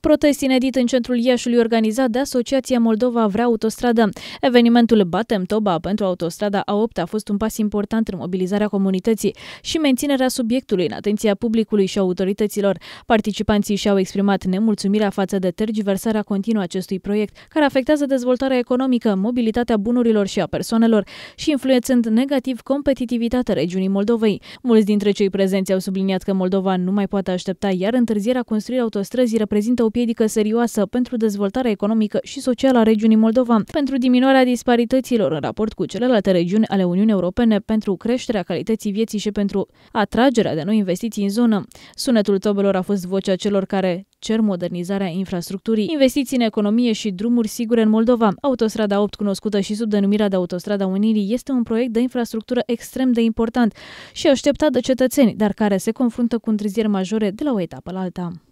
Protest inedit în centrul Iașului organizat de Asociația Moldova Vrea Autostradă. Evenimentul Batem Toba pentru autostrada A8 a fost un pas important în mobilizarea comunității și menținerea subiectului în atenția publicului și autorităților. Participanții și-au exprimat nemulțumirea față de tergiversarea continuă acestui proiect, care afectează dezvoltarea economică, mobilitatea bunurilor și a persoanelor și influențând negativ competitivitatea regiunii Moldovei. Mulți dintre cei prezenți au subliniat că Moldova nu mai poate aștepta, iar întârzierea construirii autostrăzii reprezintă o piedică serioasă pentru dezvoltarea economică și socială a regiunii Moldova, pentru diminuarea disparităților în raport cu celelalte regiuni ale Uniunii Europene, pentru creșterea calității vieții și pentru atragerea de noi investiții în zonă. Sunetul tobelor a fost vocea celor care cer modernizarea infrastructurii, investiții în economie și drumuri sigure în Moldova. Autostrada 8, cunoscută și sub denumirea de Autostrada Unirii, este un proiect de infrastructură extrem de important și așteptat de cetățeni, dar care se confruntă cu întârzieri majore de la o etapă la alta.